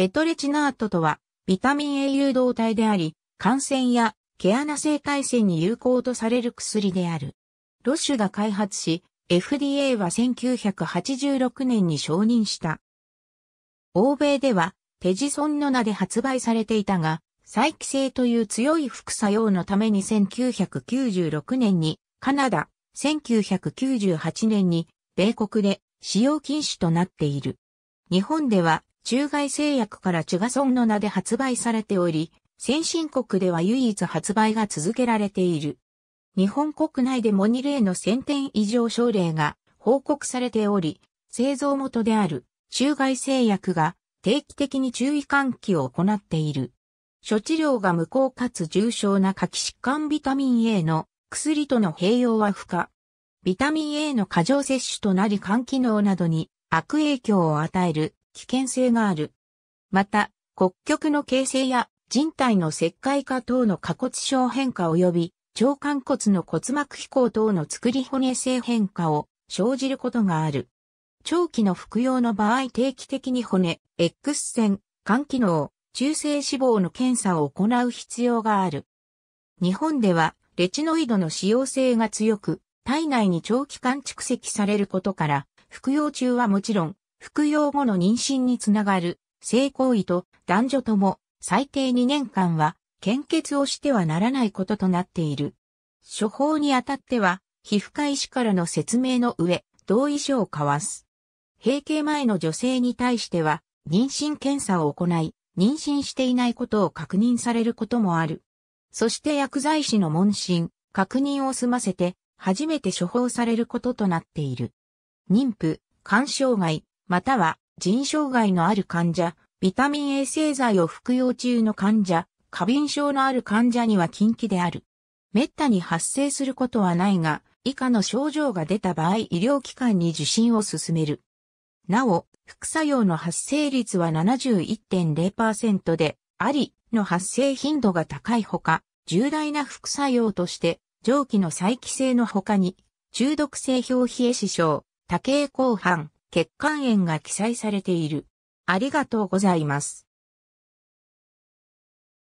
エトレチナートとは、ビタミン A 誘導体であり、感染や毛穴性回性に有効とされる薬である。ロシュが開発し、FDA は1986年に承認した。欧米では、テジソンの名で発売されていたが、再帰性という強い副作用のために1996年にカナダ、1998年に米国で使用禁止となっている。日本では中外製薬からチュガソンの名で発売されており、先進国では唯一発売が続けられている。日本国内でニ2例の1000点以上症例が報告されており、製造元である中外製薬が定期的に注意喚起を行っている。処置量が無効かつ重症な下気疾患ビタミン A の薬との併用は不可。ビタミン A の過剰摂取となり肝機能などに悪影響を与える危険性がある。また、骨極の形成や人体の石灰化等の下骨症変化及び腸管骨の骨膜飛行等の作り骨性変化を生じることがある。長期の服用の場合定期的に骨、X 線、肝機能、中性脂肪の検査を行う必要がある。日本ではレチノイドの使用性が強く、体内に長期間蓄積されることから、服用中はもちろん、服用後の妊娠につながる性行為と男女とも最低2年間は献血をしてはならないこととなっている。処方にあたっては、皮膚科医師からの説明の上、同意書を交わす。閉経前の女性に対しては、妊娠検査を行い、妊娠していないことを確認されることもある。そして薬剤師の問診、確認を済ませて、初めて処方されることとなっている。妊婦、肝障害、または腎障害のある患者、ビタミン A 製剤を服用中の患者、過敏症のある患者には禁忌である。滅多に発生することはないが、以下の症状が出た場合医療機関に受診を進める。なお、副作用の発生率は71.0%で、ありの発生頻度が高いほか、重大な副作用として、蒸気の再帰性のほかに、中毒性表皮壊死症、多形後半、血管炎が記載されている。ありがとうございます。